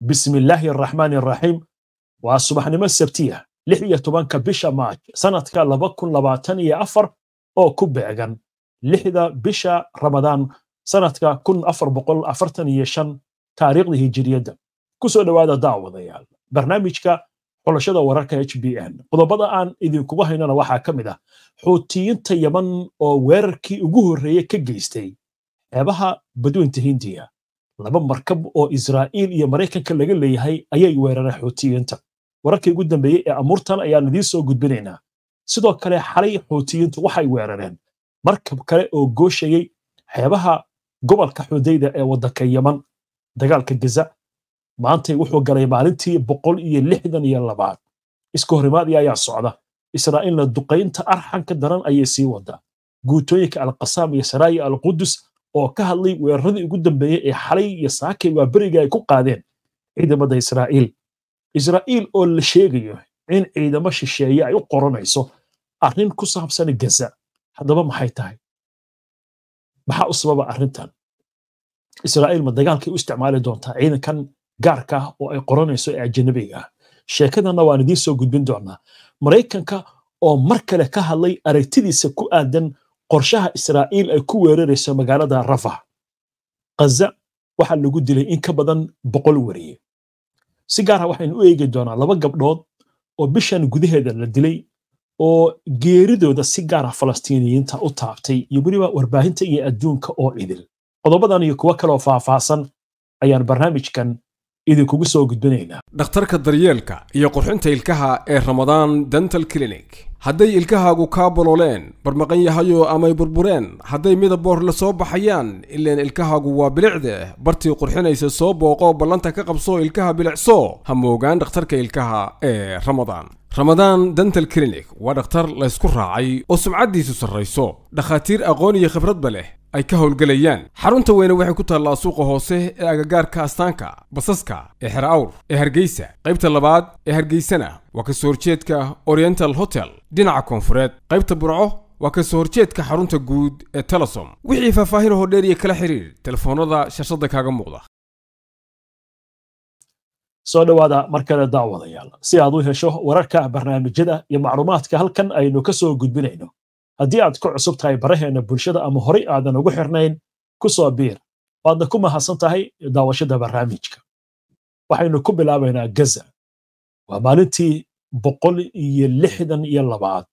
bismi illaahi araxmaani araxiim waa subaxnimo sabtiya lix iyo tobanka bisha maaj sanadka laba kun labaatan iyo afar oo ku beegan lixda bisha ramadaan sanadka kun afar boqol afartan iyo shan taariikhda hijiriyadda kusoo dhawaada daawadayaal barnaamijka xulashada wararka h b n qodobada aan idinkugu haynana waxaa ka mid ah xuutiyiinta yaman oo weerarkii ugu horreeyey ka geystay xeebaha badweynta hindiya laba markab oo israa'iil iyo maraykanka laga leeyahay ayay weerareen xuutiyiinta wararkii ugu dambeeyey ee amuurtan ayaan idiin soo gudbinaynaa sidoo kale xalay xuutiyiintu waxay weerareen markab kale oo gooshayey xeebaha gobolka xudayda ee waddanka yaman dagaalka gaza maantay wuxuu galay maalintii boqol iyo lixdan iyo labaad isku horimaadii ayaa socda israa'iilna duqaynta arxanka daran ayay sii wadda guutooyinka alqasaam iyo saraayi alqudus oo ka hadlay weeraradii ugu dambeeyey ee xalay iyo saakay waaberiga ay ku qaadeen ciidamada israa'iil israa'iil oo la sheegayo in ciidamo shisheeye ay u qoranayso arrin ku saabsan gaza haddaba maxay tahay maxaa u sababa arrintan israa'iil ma dagaalkay u isticmaali doontaa ciidankan gaarka ah oo ay qoranayso ee ajanabiga ah waan idiin soo gudbin doonaa maraykanka oo mar kale ka hadlay aragtidiisa ku aadan qorshaha israa'iil ay ku weerarayso magaalada rafah khaza waxaa lagu dilay in ka badan boqol wariye si gaara ah waxaynu u eegi doonaa laba gabdhood oo bishan gudaheeda la dilay oo geeridooda si gaara ah falastiiniyiinta u taabtay iyo weliba warbaahinta iyo adduunka oo idil qodobadan iyo kuwo kaloo faahfaahsan ayaan barnaamijkan idinkugu soo gudbinaynaa dhakhtarka daryeelka iyo qurxinta ilkaha ee ramadaan dental clinic hadday ilkahaagu kaa bololeen barmaqan yahayo amay burbureen hadday midaboor la soo baxayaan ileen ilkahaagu waa bilicde bartii qurxinaysa soo booqo ballanta ka qabso ilkaha bilicso ha moogaan dhakhtarka ilkaha ee ramadaan ramadaan dental clinic waa dhakhtar laysku raacay oo sumcaddiisu sarrayso dhakhaatiir aqoon iyo khibradba leh ay ka howlgelayaan xarunta weyne waxay ku taallaa suuqa hoose ee agagaarka astaanka basaska ee xer awr ee hargeysa qaybta labaad ee hargeysana waa ka soo horjeedka oriental hotel dhinaca koonfureed qaybta burco waa ka soo horjeedka xarunta guud ee telesom wixii faahfaahin dheer dheeriya kala xiriir telefoonada shashada kaaga muuqda soo dhowaada kale daawadayaal si aad u hesho wararka barnaamijyada iyo macluumaadka halkan aynu ka soo gudbinayno haddii aad ku cusub tahay baraheenna bulshada ama horey aadan ugu xirnayn ku soo biir waadna ku mahadsan tahay daawashada barnaamijka waxaynu ku bilaabaynaa gaza waa maalintii boqol iyo lixdan iyo labaad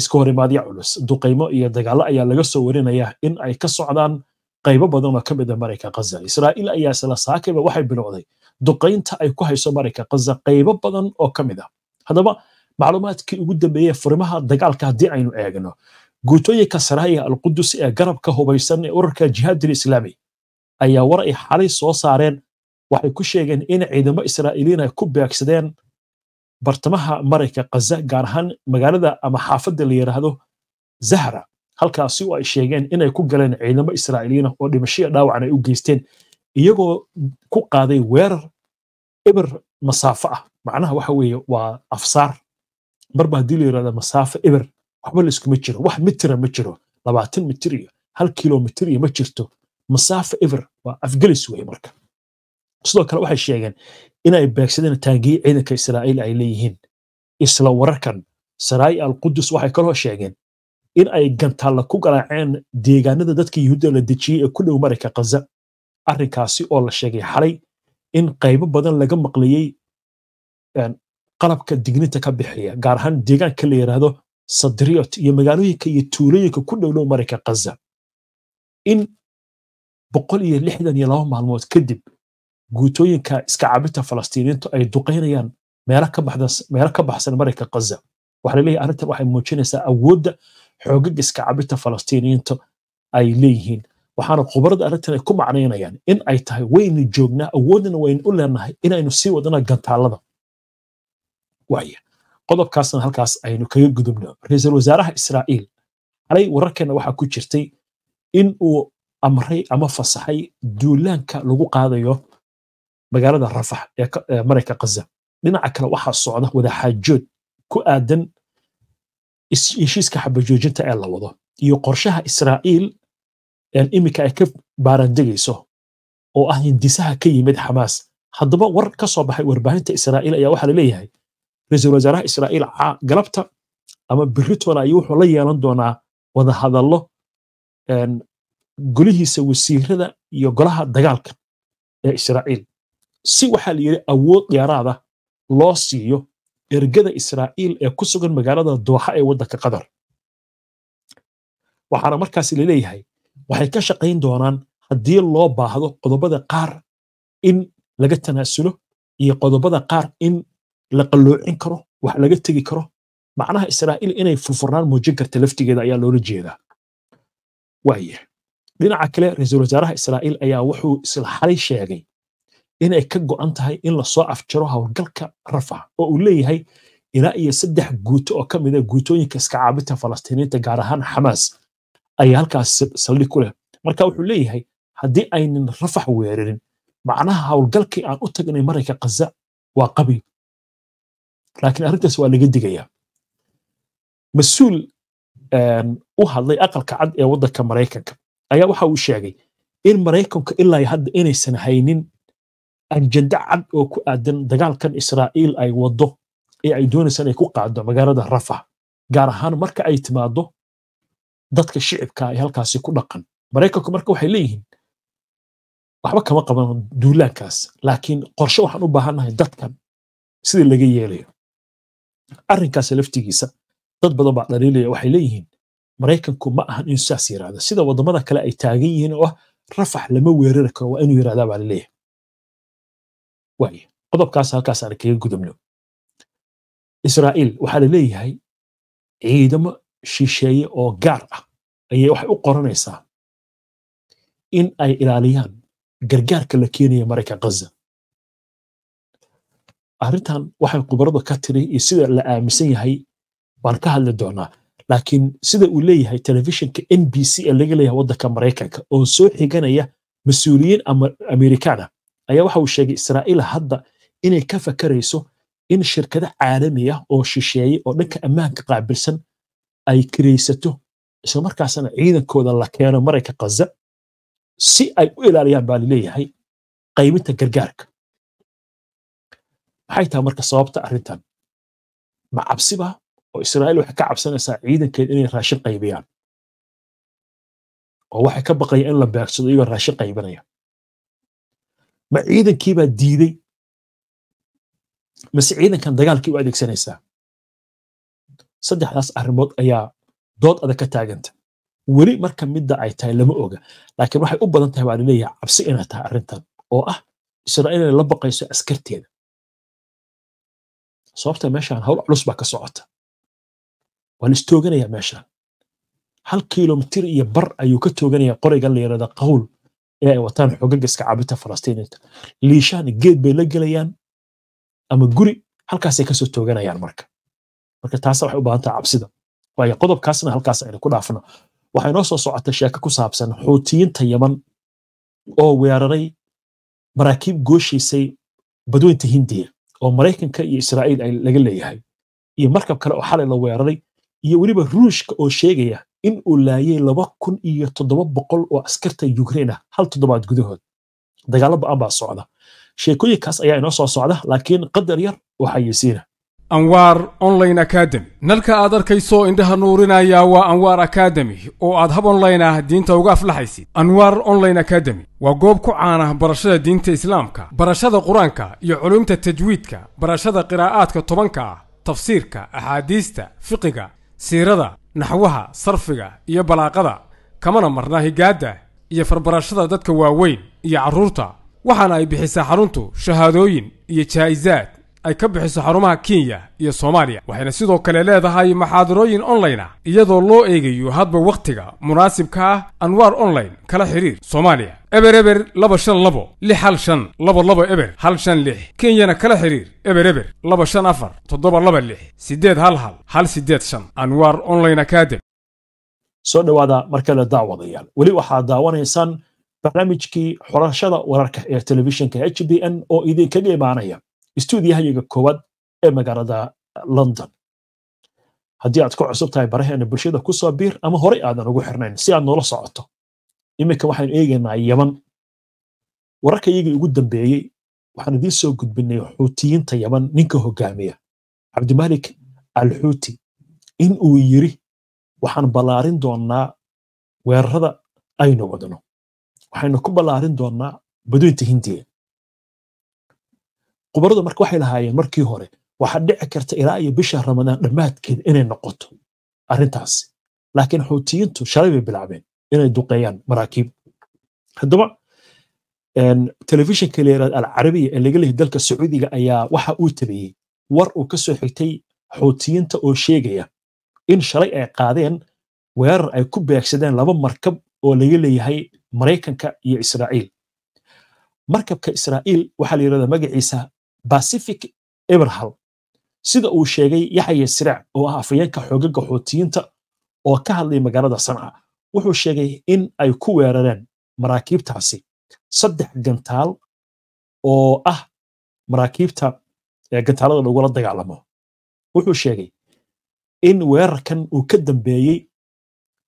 iska horimaadya culus duqaymo iyo dagaalo ayaa laga soo warinayaa in ay ka socdaan qaybo badan oo ka mid a ah marayka kaza israa'iil ayaa isla saakiba waxay bilowday duqaynta ay ku hayso marayka kaza qaybo badan oo ka mid ah haddaba macluumaadkii ugu dambeeyey furimaha dagaalka haddii aynu eegno guutooyinka sarahaya alqudus ee garabka hubaysan ee ururka jihaadil islaami ayaa war ay xalay soo saareen waxay ku sheegeen in ciidamo israa'iiliin ku beegsadeen bartamaha marayka khaza gaar ahaan magaalada ama xaafadda la yidhaahdo zahra halkaasi oo ay sheegeen inay ku galeen ciidamo israa'iiliyiina oo dhimashaya dhaawacan ay u geysteen iyagoo ku qaaday weerar eber masaafo ah macnaha waxa weeye waa afsaar marba haddii la yirahda masaafo eber waxba layskuma jiro wax mitira ma jiro labaatan mitir iyo hal kilomitir iyo ma jirto masaafo eber waa afgalis wey marka sidoo kale waxay sheegeen inay beegsadeen taangiye ciidanka israa'iil ay leeyihiin isla wararkan saraa'i alqudus waxay kaloo sheegeen in ay gantaalla ku garaaceen deegaanada dadka yuhuudda la dejiyey ee ku dhow marayka khaza arrinkaasi oo la sheegay xalay in qaybo badan laga maqlayey qalabka digninta ka bixiya gaar ahaan deegaanka la yidhaahdo sadriyot iyo magaalooyinka iyo tuulooyinka ku dhowlow marinka kaza in boqol iyo lixdan iyo laba maalmood kadib guutooyinka iska cabinta falastiiniintu ay duqaynayaan meelo ka baxsan marinka kaza waxaa laleeyahay arrintan waxay muujinaysaa awoodda xoogag iska cabinta falastiiniintu ay leeyihiin waxaana khubarada arrintan ay ku macnaynayaan in ay tahay waynu joognaa awoodana waynu u leenahay inaynu sii wadana gantaalada waaya qodobkaasna halkaas aynu kaga gudubno ra-iisul wasaaraha israa'iil alay wararkeenna waxaa ku jirtay in uu amray ama fasaxay duulaanka lagu qaadayo magaalada rafax ee marayka kaza dhinaca kale waxaa socda wadaxaajood ku aadan heshiiska xabajoojinta ee la wado iyo qorshaha israa'iil iminka ay ka baarandegayso oo ah hindisaha ka yimid xamaas haddaba war ka soo baxay warbaahinta israa'iil ayaa waxaa la leeyahay ra-iisul wasaaraha israa'iil ah, galabta ama beritoona ayuu wuxuu la yeelan doonaa wadahadallo golihiisa wasiirada iyo golaha dagaalka ee israa'iil si waxaa la yidhi awood dheeraada ah loo siiyo ergada israa'iil ee ku sugan magaalada dooxa ee waddanka qatar waxaana markaas laleeyahay waxay ka shaqayn doonaan haddii loo baahdo qodobada qaar in laga tanaasulo iyo qodobada qaar in la qalloocin karo wax laga tegi karo macnaha israa'iil inay furfurnaan muujin karta laftigeeda ayaa loola jeedaa waaye dhinaca kale ra-iisul wasaaraha israa'iil ayaa wuxuu isla xalay sheegay inay ka go'an tahay in lasoo afjaro howlgalka rafah oo uu leeyahay ilaa iyo saddex guuto oo ka mida ah guutooyinka iska caabinta falastiiniinta gaar ahaan xamaas ayaa halkaas saldhig ku leh marka wuxuu leeyahay haddii aynan rafax weerarin macnaha howlgalkii aan u tagnay marayka kaza waa qabi laakiin arrintaas waa laga digayaa mas-uul ehm, u hadlay aqalka cad ee waddanka maraykanka ayaa waxa uu sheegay in maraykanku ilaa hadda inaysan haynin ajando cad oo ku aadan dagaalkan israa'iil ay waddo ee ay doonaysa inay ku qaado magaalada rafa gaar ahaan marka ay timaado dadka shicibka ee halkaasi ku dhaqan maraykanku marka waxay leeyihiin waxba kama qaban duulaankaas laakiin qorshe waxaan u baahannahay dadkan sidii laga yeelayo arinkaas laftigiisa dad badan baa dhaliilaya waxay leeyihiin maraykanku ma ahan inuu saas yiraahdo sida waddamada kale ay taagan yihiin oo ah rafax lama weerari karo waa inuu yirahdaa baa laleeyahay waaya qodobkaas halkaas aan kaga gudubno israa'iil waxaa la leeyahay ciidamo shisheeye oo gaar ah ayay waxay u qoranaysaa in ay ilaaliyaan gargaarka la keenaya maraykan ghaza arintan waxay khubaradu ka tiri iyo sida la aaminsan yahay waan ka hadli doonaa laakiin sida uu leeyahay telefishinka n b c ee laga leeyahay waddanka maraykanka oo soo xiganaya mas-uuliyiin amerikaana ah, ayaa waxa uu sheegay israa'iil hadda inay ka fakarayso in shirkado caalami ah oo shisheeye oo dhanka ammaanka qaabilsan ay kiraysato islamarkaasna ciidankooda la keeno marayka khaza si ay u ilaaliyaan baa laleeyahay qaybinta gargaarka maxay tahay marka sababta arintan ma cabsiba oo israa'iil waxay ka cabsanaysaa ciidankeed inay raashin qaybiyaan oo waxay ka baqayaan in la beegsado iyagoo raashin qaybanaya ma ciidankii baa diidey mase ciidankan dagaalkii u adeegsanaysaa saddexdaas arrimood ayaa dood adag ka taaganta weli marka midda ay tahay lama oga laakiin waxay u badan tahay baa laleeyahay cabsi inay tahay arrintan oo ah israa'iil inay la baqayso askarteeda sababta meeshaan hawl culus baa ka socota waan istooganayaa meeshaan hal kilomitir iyo bar ayuu ka tooganayaa qorigan la yidhahda qawl ee ay wataan xogaga caabinta falastiiniinta liishaan geed bay la gelayaan ama guri halkaasay kasoo tooganayaan marka marka taasa waxay u baahan taha cabsida waayo qodobkaasna halkaas aynu ku dhaafno waxay noo soo socota sheeko ku saabsan xuutiyiinta yaman oo weeraray maraakiib gooshaysay badweynta hindiya oo maraykanka iyo israa'iil ay laga leeyahay iyo markab kale oo xalay la weeraray iyo weliba ruushka oo sheegaya in uu laayay laba kun iyo toddoba boqol oo askarta ukrain ah hal toddobaad gudahood dagaalo ba-an baa socda sheekooyinkaas ayaa inoo soo socda laakiin qadar yar waxaa yasiina anwaar online academy nalka aad arkayso indhaha nuurinaya waa anwaar akademi oo aad hab online ah diinta uga aflaxaysid anwaar online academy waa goob ku caana barashada diinta islaamka barashada qur-aanka iyo culumta tajwiidka barashada qiraa'aadka tobanka ah tafsiirka axaadiista fiqiga siirada naxwaha sarfiga iyo balaaqada kamana marna higaadda iyo farbarashada dadka waaweyn iyo carruurta waxaana ay bixisaa xaruntu shahaadooyin iyo jaa'isaad ay ka bixiso xarumaha kenya iyo soomaaliya waxayna sidoo kale leedahay maxaadarooyin online ah iyadoo loo eegayo hadba wakhtiga munaasibka ah anwar online kala xidhiir soomaaliya eber eber laba shan labo lix hal shan labo labo eber hal shan lix kenyana kala xidhiir eber eber laba shan afar toddoba laba lix siddeed hal hal hal siddeed shan anwar online academy soo dhawaada mar kale daawadayaal weli waxaa daawanaysaan barnaamijkii xorashada wararka ee telefishinka h b n oo idinkaga imaanaya stuudiyahayaga koowaad ee magaalada london haddii aad ku cusub tahay baraheena bulshada kusoo biir ama horey aadan ugu xirnayn si aad noola socoto iminka waxaanu eegaynaa yaman wararka iyagii ugu dambeeyey waxaan idiin soo gudbinay xuutiyiinta yaman ninka hogaamiya cabdimalik al xuuti in uu yiri waxaan ballaarin doonnaa weerarada aynu wadno waxaynu ku ballaarin doonaa badweynta hindiya khubaradu marka waxay lahaayeen markii hore waxaa dhici karta ilaa iyo bisha ramadaan dhammaadkeed inay noqoto arintaasi laakiin xuutiyiintu shalay bay bilaabeen inay duqeeyaan maraakiib haddaba telefishinka layiraad alcarabiya ee laga lehay dalka sacuudiga ayaa waxa uu tabiyey war uu ka soo xigtay xuutiyiinta oo sheegaya in shalay ay qaadeen weerar ay ku beegsadeen laba markab oo laga leeyahay maraykanka iyo israa'iil markabka israa'iil waxaa la yirahdaa magaciisa bacific eberhal sida uu sheegay yaxya siraac oo ah afhayeenka xoogaga xootiyiinta oo ka hadlay magaalada sanca wuxuu sheegay in ay ku weerareen maraakiibtaasi saddex gantaal oo ah maraakiibta gantaalada lagula dagaalamo wuxuu sheegay in weerarkan uu ka dambeeyey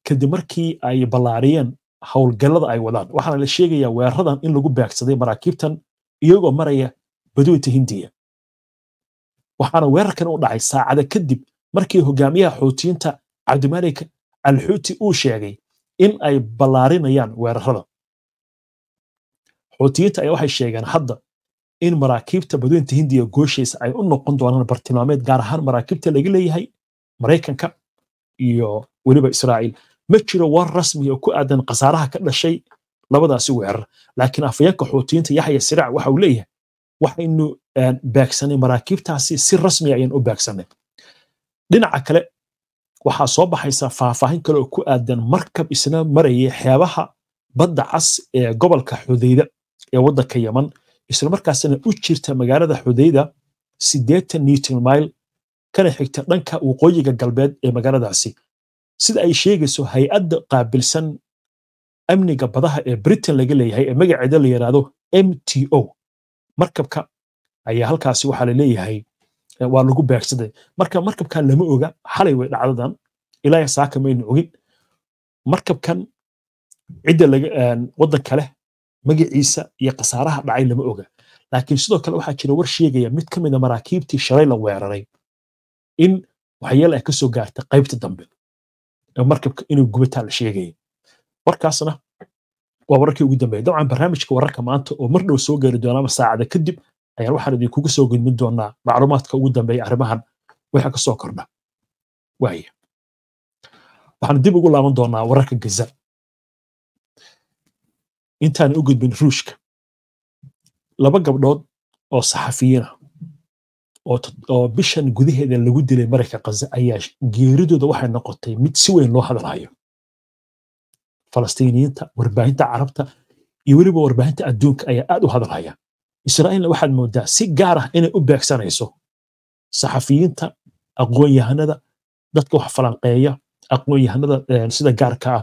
kadib markii ay ballaariyeen howlgallada ay wadaan waxaana la sheegayaa weeraradan in lagu beegsaday maraakiibtan iyagoo maraya baduuta hindiya waxaana weerarkan u dhacay saacada kadib markii hogaamiyaha xuutiyiinta cabdimalik alxuuti uu sheegay in ay ballaarinayaan weerarada xuutiyiinta ayaa waxay sheegeen hadda in maraakiibta baduinta hindiya gooshaysa ay u noqon doonaan bartilmaameed gaar ahaan maraakiibta laga leeyahay maraykanka iyo weliba israa'iil ma jiro war rasmi oo ku aadan khasaaraha ka dhashay labadaasi weerar laakiin afayeenka xuutiyiinta yaxya siraac waxa uu leeyahay waxaynu eh, baagsanay maraakiibtaasi si rasmi ah ayaan u baagsanay dhinaca kale waxaa soo baxaysa faahfaahin kale oo ku aadan markab isna maraya xeebaha badda cas ee gobolka xudayda ee waddanka yaman islamarkaasna u jirta magaalada xudayda siddeetan newton mile kana xigta dhanka waqooyiga galbeed ee magaaladaasi sida ay sheegayso hay-adda qaabilsan amniga badaha ee britain laga leeyahay ee magaceeda la yidhaahdo m t o markabka ayaa halkaasi waxaa laleeyahay waa lagu beegsaday marka markabkan lama oga xalay way dhacdadan ilaa saaka maynu ogin markabkan cidda wadanka leh magaciisa iyo khasaaraha dhacay lama oga laakiin sidoo kale waxaa jira war sheegaya mid ka mida ah maraakiibtii shalay la weeraray in waxyeele ay kasoo soo gaartay qaybta dambe markabka inuu gubataa la sheegaya warkaasna waa wararkii ugu dambeeyay dabcan barnaamijka wararka maanta oo mar dhow soo gaari doona ama saacada kadib ayaan waxaan idinkugu soo gudbin doonaa macluumaadka ugu dambeeya arrimahan waxa ka kordha waaya waxaan dib ugu laaban doonaa wararka gaza intaan u gudbin ruushka laba gabdhood oo saxafiyiina ah oo bishan gudaheeda lagu dilay marayka kaza ayaa geeridooda waxay noqotay mid si weyn loo hadalhayo falastiiniyiinta warbaahinta carabta iyo weliba warbaahinta adduunka ayaa aad u hadalhaya israa'iilna waxaad mooddaa si gaar ah inay u beegsanayso saxafiyiinta aqoon-yahanada dadka wax falanqeeya aqoon-yahanada eh, sida gaarka ah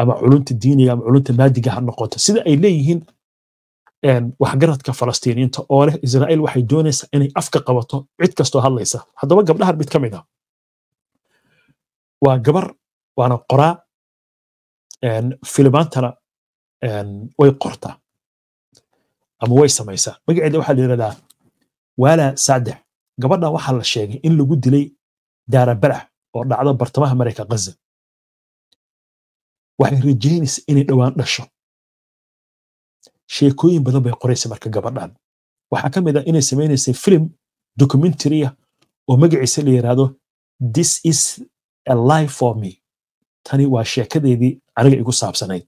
ama culunta diiniga ama culunta maadiga ha noqoto sida ay leeyihiin eh, waxgaradka falastiiniyiinta oo leh israa'iil waxay doonaysaa inay afka qabato cid kastoo hadlaysa haddaba gabdhahan mid ka mid ah waa gabar waana qoraa filimantana way qortaa ama way samaysaa magaceeda waxaa la yidhahdaa waala saadex gabadha waxaa la sheegay in lagu dilay daarabalax oo dhacdo bartamaha mareyka ghaza waxay rajaynaysa inay dhowaan dhasho sheekooyin badan bay qoraysa marka gabadhan waxaa ka mid ah inay samaynaysay filim documentary ah oo magaciisa la yidhahdo this is a life for me tani waa sheekadeedii aniga igu saabsanayd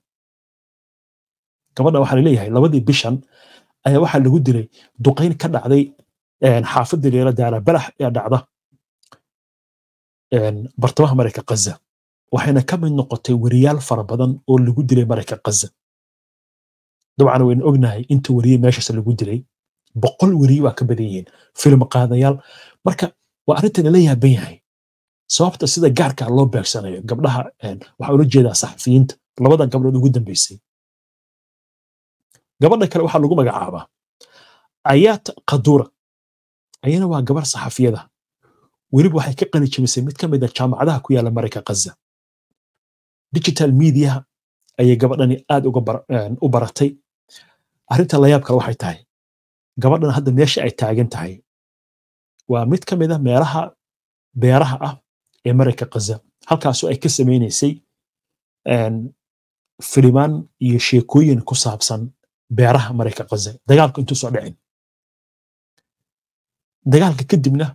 gabadha waxaa laleeyahay labadii bishan ayaa waxaa lagu dilay duqayn ka dhacday xaafadii leela daara balax ee dhacda bartamaha mareyka kaza waxayna ka mid noqotay weriyaal fara badan oo lagu dilay marayka kaza dabcan wayna ognahay inta weriye meeshaas lagu dilay boqol weriye waa ka badan yihiin film qaadayaal marka waa arrintan leeyaha ban yahay sababta sida gaarka loo beegsanayo gabdhaha waxaa ula jeedaa saxafiyiinta labadan gabdhood ugu dambeysay gabadha kale waxaa lagu magacaabaa ayaat kadura ayana waa gabar saxafiyada weliba waxay ka qani jibisay mid ka mid a ah jaamacadaha ku yaala marayka kaza digital mediaha ayay gabadhani aad u baratay arrinta layaab kale waxay tahay gabadhan hadda meesha ay taagan tahay waa mid ka mid a ah meelaha beeraha ah ee marayka kaza halkaasoo ay ka samaynaysay filimaan iyo sheekooyin ku saabsan beeraha mareyka kaza dagaalku intuu soo dhicin dagaalka kadibna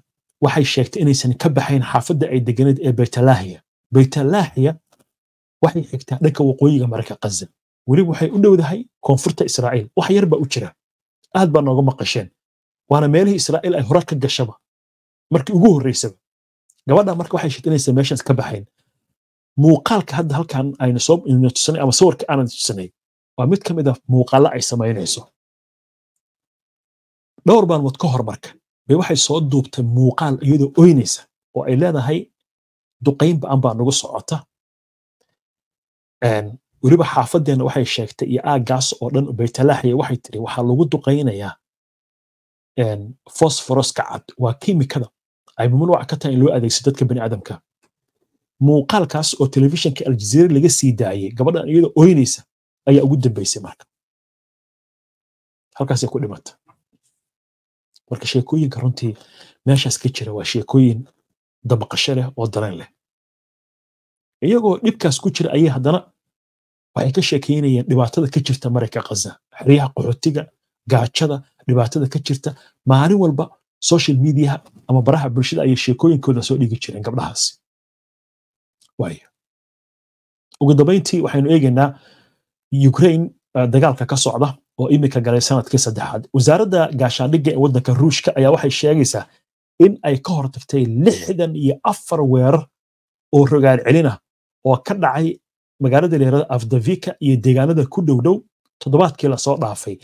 waxay sheegtay inaysan ka baxayn xaafadda ay deganeed ee beytalahiya beytalahiya waxay xigtaa dhanka waqooyiga marayka kaza weliba waxay u dhowdahay koonfurta israa'iil wax yar baa u jira aad baa nooga maqasheen waana meelihii israa'iil ay hore ka gashaba markii ugu horraysaba gabadha marka waxay sheeganaysaa meeshaas ka baxayn muuqaalka hadda halkan aynu soo tusanay ama sawirka aanan tusanay waa mid ka mid a ah muuqaalla ay samaynayso dhowr maalmood ka hor marka bay waxay soo duubtay muuqaal iyadoo oynaysa oo ay leedahay duqayn ba'an baa nagu socota weliba xaafadeenna waxay sheegtay iyo aaggaas oo dhan baytalaaxya waxay tiri waxaa lagu duqaynayaa fosforoska cad waa kiimikada ay mumnuuc ka tahay in loo adeegso dadka baniaadamka muuqaalkaas oo telefishinka aljaziira laga sii daayay gabadhan iyadoo oynaysa ayaa ugu dambaysay marka halkaasay ku dhimata marka sheekooyinka runtii meeshaas ka jira waa sheekooyin dabaqasho leh oo dareen leh iyagoo dhibkaas ku jira ayay haddana waxay ka sheekaynayeen dhibaatada ka jirta marayka khaza xeryaha qaxootiga gaajada dhibaatada ka jirta maalin walba social media ama baraha bulshada ayay sheekooyinkooda soo dhigi jireen gabdhahaasi ugu dambayntii waxaynu eegaynaa ukraine ah, dagaalka ka socda oo imika galay sanadkii saddexaad wasaaradda gaashaandhigga ee waddanka ruushka ayaa waxay sheegaysaa in ay ka hortagtay lixdan iyo afar weerar oo rogaal celina oo ka dhacay magaalada leerada afdavika iyo deegaanada ku dhow dhow toddobaadkii lasoo dhaafay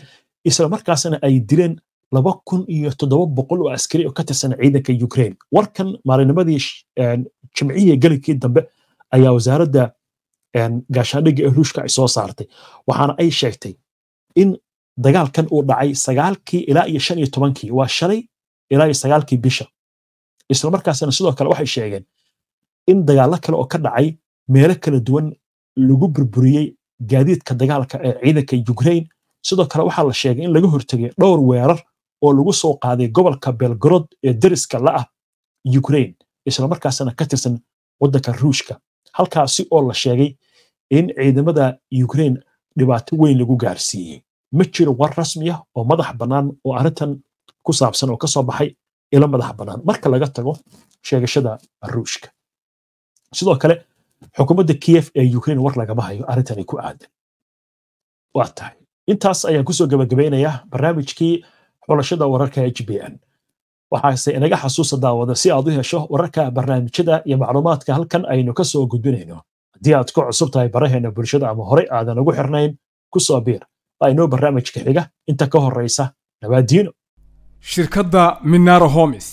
isla markaasna ay dileen laba kun iyo toddoba boqol oo askari oo ka tirsan ciidanka ukraine warkan maalinimadii jimcihii galinkii dambe ayaa wasaaradda gaashaandhigga ee ruushka ay soo saartay waxaana ay sheegtay in dagaalkan uu dhacay sagaalkii ilaa iyo shan iyo tobankii waa shalay ilaa iyo sagaalkii bisha isla sidoo kale waxay sheegeen in dagaalo kale oo ka dhacay meelo kala duwan lagu burburiyey gaadiidka dagaalka ee ciidanka ukraine sidoo kale waxaa la sheegay in laga hortegay dhowr weerar oo lagu soo qaaday gobolka belgorod ee deriska la ah ukraine islamarkaasna ka tirsan wadanka ruushka halkaasi oo la sheegay in ciidamada ukrain dhibaato weyn lagu gaarsiiyey ma jiro war rasmi ah oo madax bannaan oo arrintan ku saabsan oo ka baxay ilo madax bannaan marka laga tago sheegashada ruushka sidoo kale xukuumadda kiyef ee ukrain war lagama hayo arrintan ku aadan waa tahay intaas ayaan kusoo gabagabaynayaa barnaamijkii xulashada wararka h b n waxaase inaga xasuusa daawada si aad u hesho wararka barnaamijyada iyo macluumaadka halkan aynu ka soo gudbinayno haddii aad ku cusub tahay baraheena bulshada ama horey aadan ugu xirnayn ku soo biir aynoo barnaamijka xiga inta ka horraysa nabaadiino shirkadda minaro homis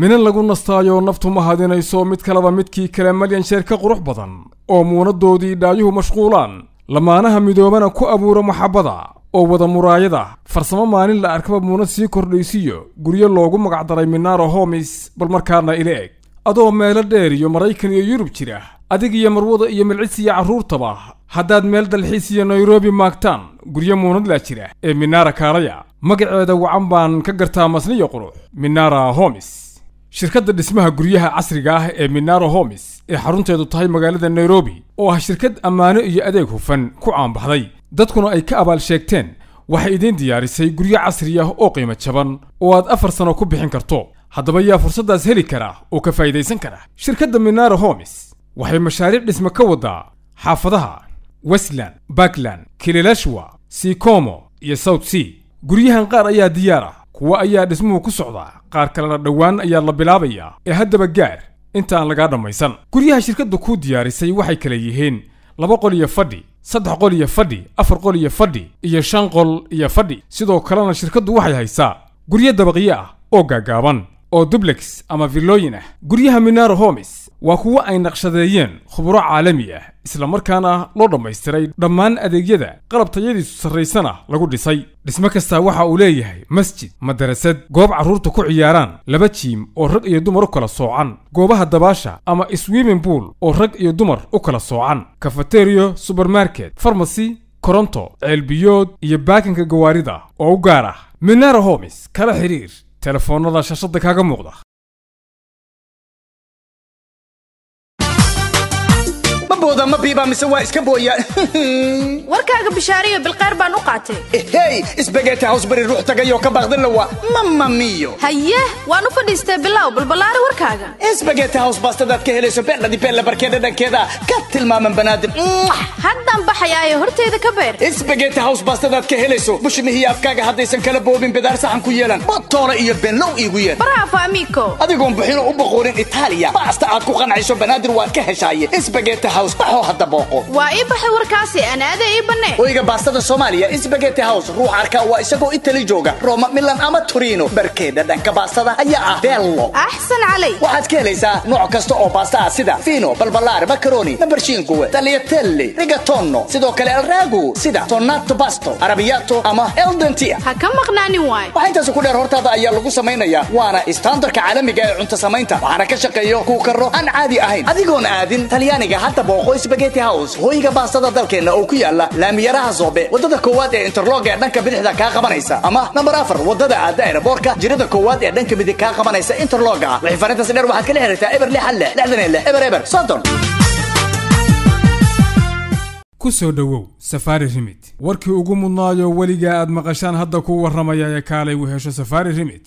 minan lagu nastaayo naftu mahadinayso mid kaleba midkii kale malyan ka qurux badan oo muunadoodii dhaayuhu mashquulaan lamaanaha midoobana ku abuura maxabada oo wada muraayada farsamo maalin la arkaba muuna sii kordhaysiyo guryo loogu magacdaray minaaro homis bal markaana ila eg adoo meelo dheer iyo maraykan iyo yurub jira adig iyo marwada iyo milcis iyo carruurtaba haddaad meel dalxiis iyo nairobi maagtaan guryo muunadlaa jira ee minaara kaalaya magaceeda wacan baan ka gartaa masniyo qurux minara homis shirkadda dhismaha guryaha casriga ah ee minara homis ee xarunteedu tahay magaalada nairobi oo ah shirkad ammaano iyo adeeg hufan ku caanbaxday dadkuna ay ka abaal sheegteen waxay idiin diyaarisay guryo casri ah oo qiimo jaban oo aad afar sano ku bixin karto haddaba yaa fursaddaas heli kara oo ka faa'iidaysan kara shirkadda minara homes waxay mashaariic dhisme ka waddaa xaafadaha westland bakland kililashwa sikomo iyo south sea guryahan qaar ayaa diyaar ah kuwa ayaa dhismuhu ku socdaa qaar kalena dhowaan ayaa la bilaabayaa ee haddaba gaar inta aan lagaa dhammaysan guryaha shirkadda kuu diyaarisay waxay kale yihiin laba qol iyo fadhi saddex qol iyo fadhi afar qol iyo fadhi iyo shan qol iyo fadhi sidoo kalena shirkaddu waxay haysaa guryo dabaqyo ah oo gaagaaban oo dublex ama villooyin ah guryaha minaro homes waa kuwo ay naqshadeeyeen khuburo caalami ah isla markaana loo dhammaystiray dhammaan adeegyada qalab tayadiisu sarraysana lagu dhisay dhismo kastaa waxa uu leeyahay masjid madarasad goob carruurta ku ciyaaraan laba jiim oo rag iyo dumar u kala soocan goobaha dabaasha ama swimming buol oo rag iyo dumar u kala soocan kafateriyo subermarket farmasy koronto ceelbiyood iyo baakinka gawaarida oo u gaar ah minaro homes kala xidhiir telefoonadaasha sadda kaaga muuqda booda ma biiba mise waa iska booyaa warkaaga bishaariyo bilqeyr baan u qaatay hey isbageeti hawsbari ruux tagayoo ka baaqdinla waa mama miyo haye waan u fadhiistay bilow balbalaari warkaaga isbageeti haws baastadaad ka helayso beeqadi beella barkeeda dhankeeda ka tilmaaman banaadir haddaan baxayaayo horteyda ka beer isbageeti haws baastadaad ka helayso bushmihiyo afkaaga haddaysan kala boobin bedaar saxan ku yeelan botoole iyo benlow iigu yeer bravo amigo adigoon buxino u boqoonin itaaliya baasta aad ku qanciso banaadir waad ka heshaaye isbageeti haws baxoo hadda booqo waa ii baxay warkaasi anaada ii banne hoyga baastada soomaaliya insbageti house ruux arka waa isagoo itali jooga roma milan ama torino barkeeda dhanka baastada ayaa ah bello axsan calay waxaad ka helaysaa nooc kasta oo baasta ah sida fino balbalaar macaroni nambarshinkuwe talyatelli rigatono sidoo kale elragu sida tonato basto arabiyato ama eldentia ha ka maqnaanin waay waxaa intaas ku dheer hortaada ayaa lagu samaynayaa waana standarka caalamiga ee cunto samaynta waxaana ka shaqeeyo kuukaro aan caadi ahayn adigoon aadin talyaaniga hadda booq waqooyi sbageti hows hoyga baastada dalkeenna oo ku yaala laamiyaraha soobe waddada koowaad ee interlog ee dhanka bidixda kaa qabanaysa ama nambar afar waddada aadda aeroboorka jirada koowaad ee dhanka midig kaa qabanaysa interloga ah wixii farintaasi dheer waxaad kala xiriirtaa eber lixan leh lixdan leh eber eber soddon kusoo dhowow safaari rimit warkii ugu mudnaayo weligaa aad maqashaan hadda ku warramaya ee kaalay u hesho safaari rimit